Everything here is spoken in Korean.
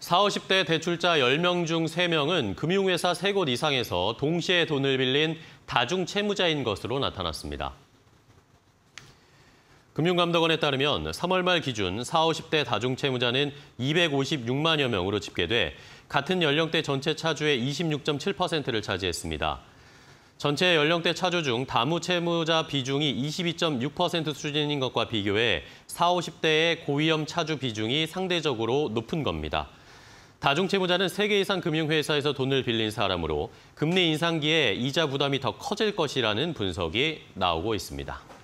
40, 50대 대출자 10명 중 3명은 금융회사 3곳 이상에서 동시에 돈을 빌린 다중채무자인 것으로 나타났습니다. 금융감독원에 따르면 3월 말 기준 40, 50대 다중채무자는 256만여 명으로 집계돼 같은 연령대 전체 차주의 26.7%를 차지했습니다. 전체 연령대 차주 중 다무채무자 비중이 22.6% 수준인 것과 비교해 40, 50대의 고위험 차주 비중이 상대적으로 높은 겁니다. 다중채무자는 세개 이상 금융회사에서 돈을 빌린 사람으로 금리 인상기에 이자 부담이 더 커질 것이라는 분석이 나오고 있습니다.